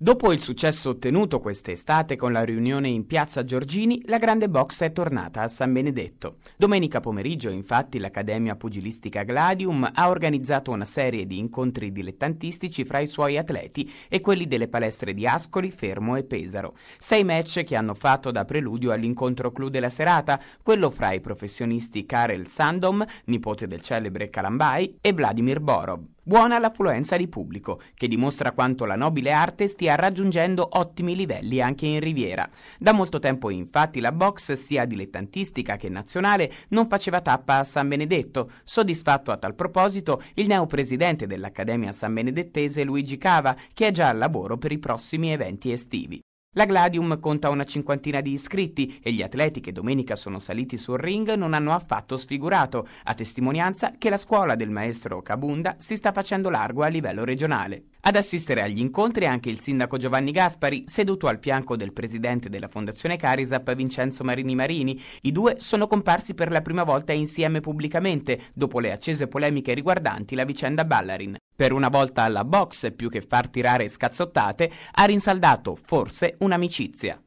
Dopo il successo ottenuto quest'estate con la riunione in Piazza Giorgini, la grande box è tornata a San Benedetto. Domenica pomeriggio, infatti, l'Accademia Pugilistica Gladium ha organizzato una serie di incontri dilettantistici fra i suoi atleti e quelli delle palestre di Ascoli, Fermo e Pesaro. Sei match che hanno fatto da preludio all'incontro clou della serata, quello fra i professionisti Karel Sandom, nipote del celebre Calambai, e Vladimir Borov. Buona l'affluenza di pubblico, che dimostra quanto la nobile arte stia raggiungendo ottimi livelli anche in Riviera. Da molto tempo infatti la box, sia dilettantistica che nazionale, non faceva tappa a San Benedetto. Soddisfatto a tal proposito il neopresidente dell'Accademia San Benedettese Luigi Cava, che è già al lavoro per i prossimi eventi estivi. La Gladium conta una cinquantina di iscritti e gli atleti che domenica sono saliti sul ring non hanno affatto sfigurato, a testimonianza che la scuola del maestro Cabunda si sta facendo largo a livello regionale. Ad assistere agli incontri anche il sindaco Giovanni Gaspari, seduto al fianco del presidente della Fondazione Carisap Vincenzo Marini Marini. I due sono comparsi per la prima volta insieme pubblicamente, dopo le accese polemiche riguardanti la vicenda Ballarin per una volta alla box più che far tirare scazzottate, ha rinsaldato forse un'amicizia.